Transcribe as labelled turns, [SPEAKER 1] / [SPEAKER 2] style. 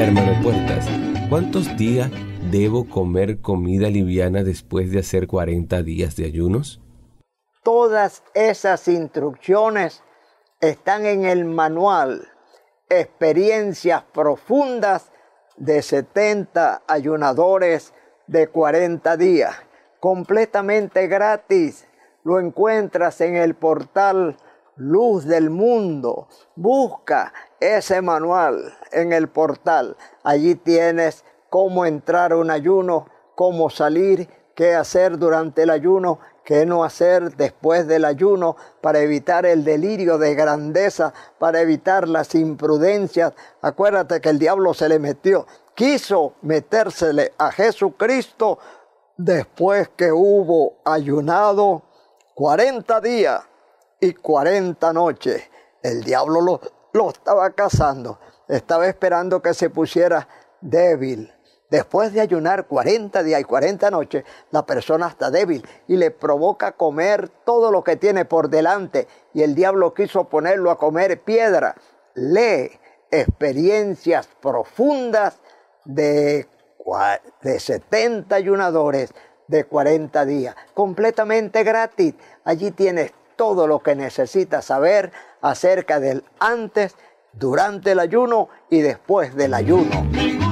[SPEAKER 1] Hermano Puertas, ¿cuántos días debo comer comida liviana después de hacer 40 días de ayunos?
[SPEAKER 2] Todas esas instrucciones están en el manual Experiencias Profundas de 70 ayunadores de 40 días, completamente gratis. Lo encuentras en el portal luz del mundo. Busca ese manual en el portal. Allí tienes cómo entrar a un ayuno, cómo salir, qué hacer durante el ayuno, qué no hacer después del ayuno para evitar el delirio de grandeza, para evitar las imprudencias. Acuérdate que el diablo se le metió, quiso metérsele a Jesucristo después que hubo ayunado 40 días y 40 noches. El diablo lo, lo estaba cazando, estaba esperando que se pusiera débil. Después de ayunar 40 días y 40 noches, la persona está débil y le provoca comer todo lo que tiene por delante. Y el diablo quiso ponerlo a comer piedra. Lee experiencias profundas de, de 70 ayunadores de 40 días, completamente gratis. Allí tienes todo lo que necesitas saber acerca del antes, durante el ayuno y después del ayuno.